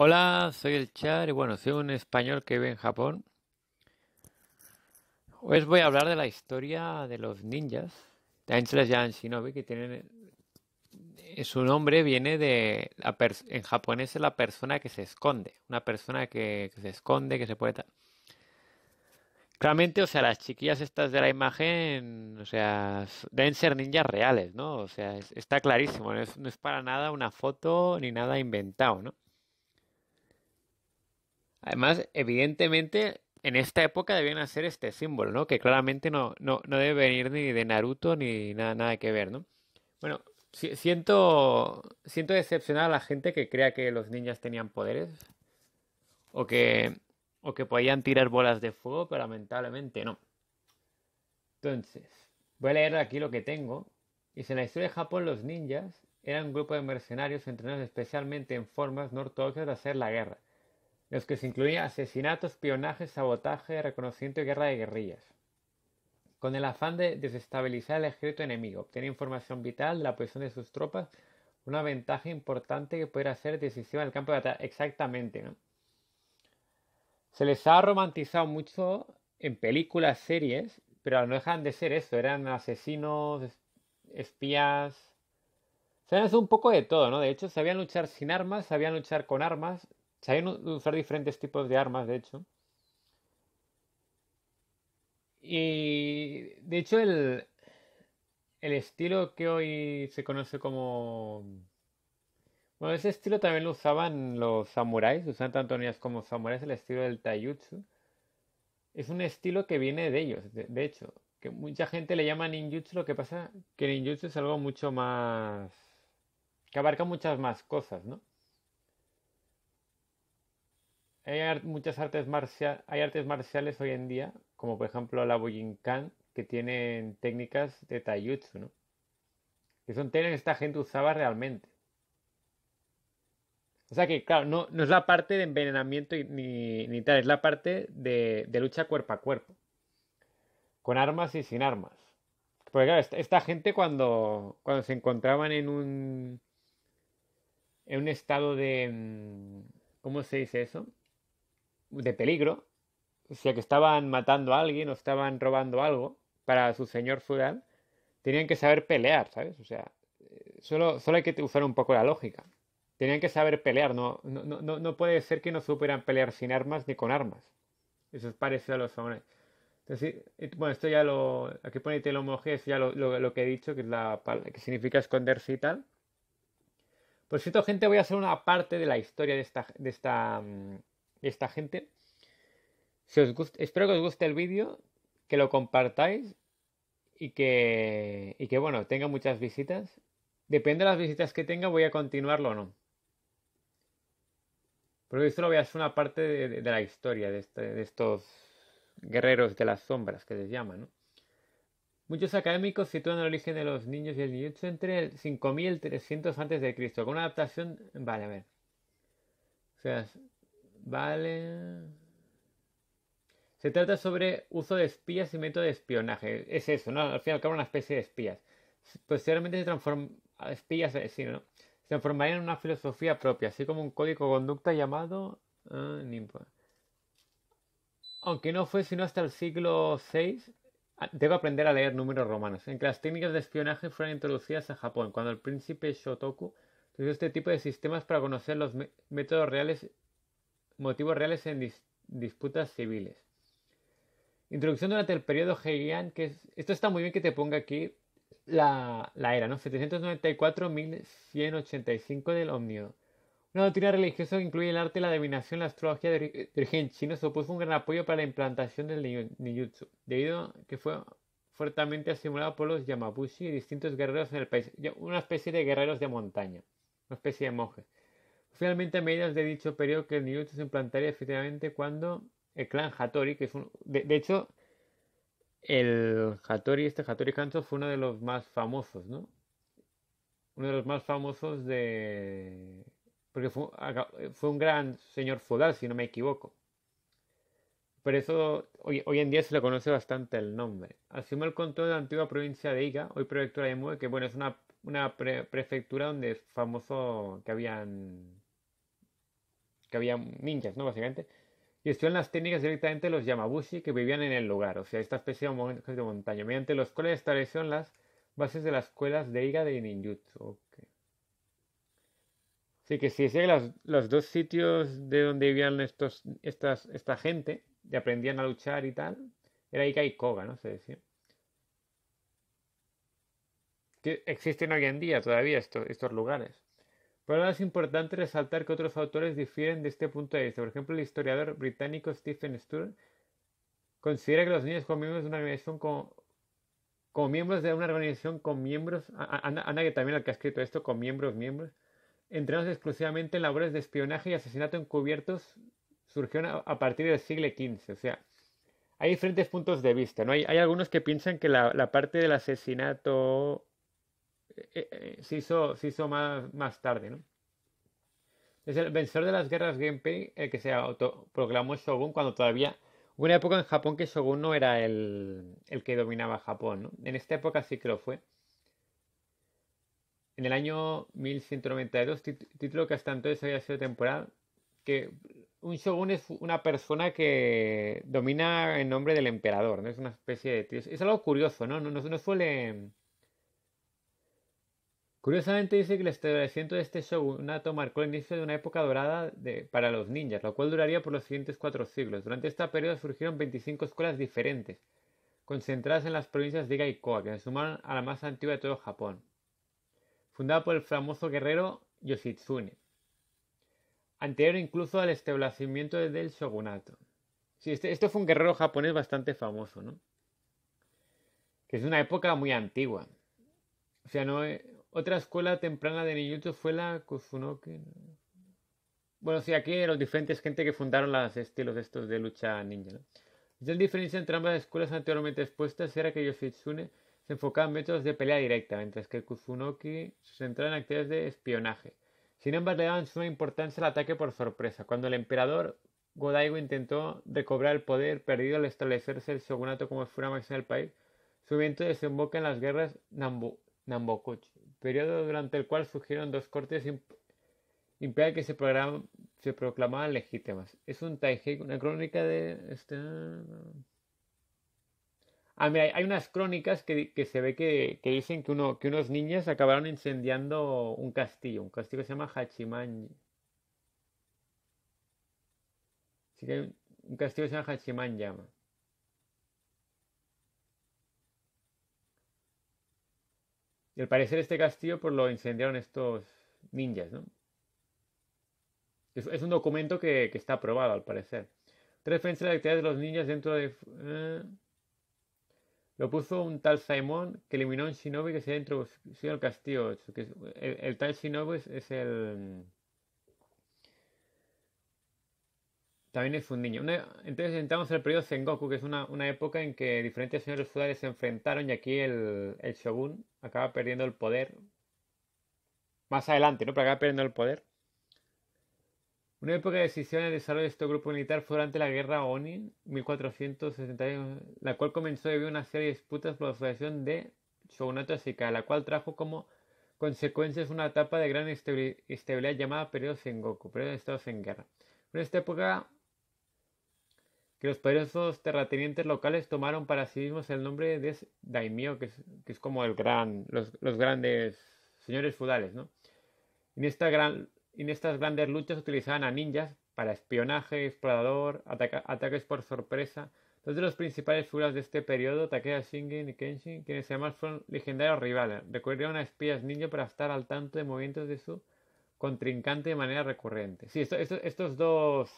Hola, soy el Char y bueno, soy un español que vive en Japón. Hoy os voy a hablar de la historia de los ninjas. También se shinobi, que tienen... Eh, su nombre viene de... en japonés es la persona que se esconde. Una persona que, se esconde, que se puede... Claramente, o sea, las chiquillas estas de la imagen, o sea, deben ser ninjas reales, ¿no? O sea, está clarísimo, no es para nada una foto ni nada inventado, ¿no? Además, evidentemente, en esta época debían hacer este símbolo, ¿no? Que claramente no, no, debe venir ni de Naruto ni nada, nada que ver, ¿no? Bueno, siento, siento decepcionar a la gente que crea que los ninjas tenían poderes o que, o que podían tirar bolas de fuego, pero lamentablemente no. Entonces, voy a leer aquí lo que tengo. Dice, en la historia de Japón los ninjas eran un grupo de mercenarios entrenados especialmente en formas no ortodoxas de hacer la guerra los que se incluían asesinatos, espionaje, sabotaje, reconocimiento y guerra de guerrillas, con el afán de desestabilizar el ejército enemigo, obtener información vital la posición de sus tropas, una ventaja importante que pudiera ser decisiva en el campo de batalla. Exactamente, ¿no? Se les ha romantizado mucho en películas, series, pero no dejan de ser eso, eran asesinos, espías, sabían hecho un poco de todo, ¿no? De hecho, sabían luchar sin armas, sabían luchar con armas, Saben usar diferentes tipos de armas, de hecho. Y de hecho el, el estilo que hoy se conoce como... Bueno, ese estilo también lo usaban los samuráis, usan tanto niñas como samuráis el estilo del taijutsu. Es un estilo que viene de ellos, de, hecho. Que mucha gente le llama ninjutsu, lo que pasa que ninjutsu es algo mucho más... que abarca muchas más cosas, ¿no? Hay muchas artes marciales, hay artes marciales hoy en día, como por ejemplo la Bujinkan, que tienen técnicas de taijutsu, ¿no? Que son técnicas que esta gente usaba realmente. O sea que, claro, no, es la parte de envenenamiento ni, ni tal, es la parte de, lucha cuerpo a cuerpo. Con armas y sin armas. Porque claro, esta, esta gente cuando, cuando se encontraban en un. en un estado de. Mm, ¿Cómo se dice eso? de peligro, o sea que estaban matando a alguien o estaban robando algo para su señor feudal, tenían que saber pelear, ¿sabes? O sea, eh, solo, solo hay que usar un poco la lógica. Tenían que saber pelear, no, no, puede ser que no supieran pelear sin armas ni con armas. Eso es parecido a los hombres. Entonces, bueno, esto ya lo. Aquí pone telomogía, es ya lo, lo, que he dicho, que, es la, que significa esconderse y tal. Por cierto, gente, voy a hacer una parte de la historia de esta, de esta, mm, esta gente. espero que os guste el vídeo, que lo compartáis y que, y que, bueno, tenga muchas visitas. Depende de las visitas que tenga, voy a continuarlo o no. Porque esto lo voy a hacer una parte de, la historia este, de, estos guerreros de las sombras que les llaman, Muchos académicos sitúan el origen de los niños y el niño entre el 5300 a.C., con una adaptación... Vale, a ver. O sea, Vale. Se trata sobre uso de espías y método de espionaje. Es eso, ¿no? Al fin y al cabo, una especie de espías. Posteriormente pues se transforma. Espías, eh, Se transformaría en una filosofía propia, así como un código de conducta llamado. Ah, aunque no fue sino hasta el siglo VI, ah, debo aprender a leer números romanos, en que las técnicas de espionaje fueron introducidas a Japón, cuando el príncipe Shotoku utilizó este tipo de sistemas para conocer los métodos reales motivos reales en disputas civiles. Introducción durante el periodo Heian, que es, esto está muy bien que te ponga aquí la, era, ¿no? 794-1185 del Omnio. Una doctrina religiosa que incluye el arte, la adivinación, la astrología de, origen chino supuso un gran apoyo para la implantación del ninjutsu, debido a que fue fuertemente asimilado por los Yamabushi y distintos guerreros en el país, una especie de guerreros de montaña, una especie de monjes. Finalmente, a medidas de dicho periodo que el niño se implantaría efectivamente cuando el clan Hattori, que es un... De, hecho, el Hattori, este Hattori Kanto fue uno de los más famosos, ¿no? Uno de los más famosos de... Porque fue, un gran señor feudal, si no me equivoco. Por eso hoy, en día se le conoce bastante el nombre. Asumió el control de la antigua provincia de Iga, hoy prefectura de Mue, que bueno, es una una prefectura donde es famoso que habían que habían ninjas, ¿no? Básicamente. Y estudian las técnicas directamente los Yamabushi que vivían en el lugar, o sea, esta especie de de montaña, mediante los cuales establecieron las bases de las escuelas de Iga de Ninjutsu. Así que si que los dos sitios de donde vivían estos, estas, esta gente y aprendían a luchar y tal, era Iga y Koga, ¿no? Se decía existen hoy en día todavía estos lugares. pero ahora es importante resaltar que otros autores difieren de este punto de vista. Por ejemplo, el historiador británico Stephen Stuart considera que los niños con miembros de una organización como, miembros de una organización con miembros, Ana, que también la que ha escrito esto, con miembros, miembros, entrenados exclusivamente en labores de espionaje y asesinato encubiertos surgieron a, partir del siglo XV. O sea, hay diferentes puntos de vista. ¿no? Hay, algunos que piensan que la parte del asesinato eh, eh, se hizo, se hizo más, más tarde, ¿no? Es el vencedor de las guerras Genpei el que se autoproclamó Shogun cuando todavía hubo una época en Japón que Shogun no era el, que dominaba Japón. ¿no? En esta época sí que lo fue. En el año 1192, título que hasta entonces había sido temporal, que un Shogun es una persona que domina en nombre del emperador, ¿no? Es una especie de... Es algo curioso, ¿no? No, no, no suele... Curiosamente dice que el establecimiento de este shogunato marcó el inicio de una época dorada para los ninjas, lo cual duraría por los siguientes cuatro siglos. Durante esta periodo surgieron 25 escuelas diferentes, concentradas en las provincias de Iga que se sumaron a la más antigua de todo Japón, fundada por el famoso guerrero Yoshitsune, anterior incluso al establecimiento del shogunato. Sí, este, este fue un guerrero japonés bastante famoso, ¿no? Que es una época muy antigua. O sea, no, eh, otra escuela temprana de ninjutsu fue la Kusunoki Bueno, sí, aquí los diferentes gente que fundaron este, los estilos estos de lucha ninja. La diferencia entre ambas escuelas anteriormente expuestas era que Yoshitsune se enfocaba en métodos de pelea directa, mientras que Kusunoki se centraba en actividades de espionaje. Sin embargo, le daban suma importancia al ataque por sorpresa. Cuando el emperador Godaigo intentó recobrar el poder perdido al establecerse el shogunato como fuera máxima del país, su viento desemboca en las guerras Nambu, Nambokuchi periodo durante el cual surgieron dos cortes imperiales que se, se proclamaban legítimas. Es un Taihei, una crónica de... Este... Ah, mira, hay unas crónicas que, se ve que, dicen que, uno, que unos niños acabaron incendiando un castillo, un castillo que se llama hachiman sí un, castillo se llama Hachiman Y al parecer este castillo por pues, lo incendiaron estos ninjas, ¿no? Es, un documento que, está aprobado, al parecer. Tres a de actividad de los ninjas dentro de... ¿eh? lo puso un tal Simon que eliminó a un shinobi que se ha introducido al castillo. El, el, tal shinobi es el... también es un niño. entonces entramos al el periodo Sengoku, que es una, época en que diferentes señores feudales se enfrentaron y aquí el, shogun acaba perdiendo el poder. Más adelante, ¿no? Pero acaba perdiendo el poder. Una época de decisiones de desarrollo de este grupo militar fue durante la Guerra Oni, 1461, la cual comenzó debido a una serie de disputas por la asociación de Shogunato Ashikaga, la cual trajo como consecuencias una etapa de gran estabilidad llamada periodo Sengoku, periodo de estados en guerra. En esta época que los poderosos terratenientes locales tomaron para sí mismos el nombre de daimyo, que es, como el gran, los, grandes señores feudales. ¿no? En, esta gran, en estas grandes luchas utilizaban a ninjas para espionaje, explorador, ataques por sorpresa. Dos de los principales figuras de este periodo, Takeda Shingen y Kenshin, quienes además fueron legendarios rivales, recurrieron a espías ninja para estar al tanto de movimientos de su contrincante de manera recurrente. Sí, estos dos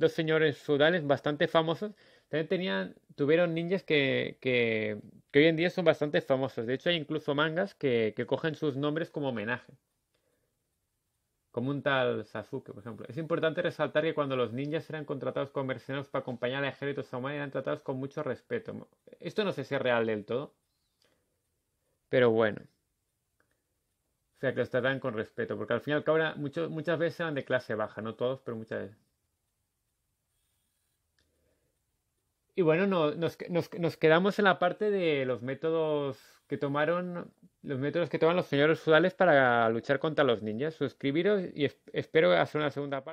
dos señores feudales bastante famosos. También tenían, tuvieron ninjas que, hoy en día son bastante famosos. De hecho, hay incluso mangas que, cogen sus nombres como homenaje. Como un tal Sasuke, por ejemplo. Es importante resaltar que cuando los ninjas eran contratados como mercenarios para acompañar al ejército samurai, eran tratados con mucho respeto. Esto no sé si es real del todo. Pero bueno. O sea, que los tratan con respeto, porque al final y muchas veces eran de clase baja, no todos, pero muchas veces. Y bueno, nos, nos, nos, quedamos en la parte de los métodos que tomaron los métodos que toman los señores sudales para luchar contra los ninjas. Suscribiros y espero hacer una segunda parte.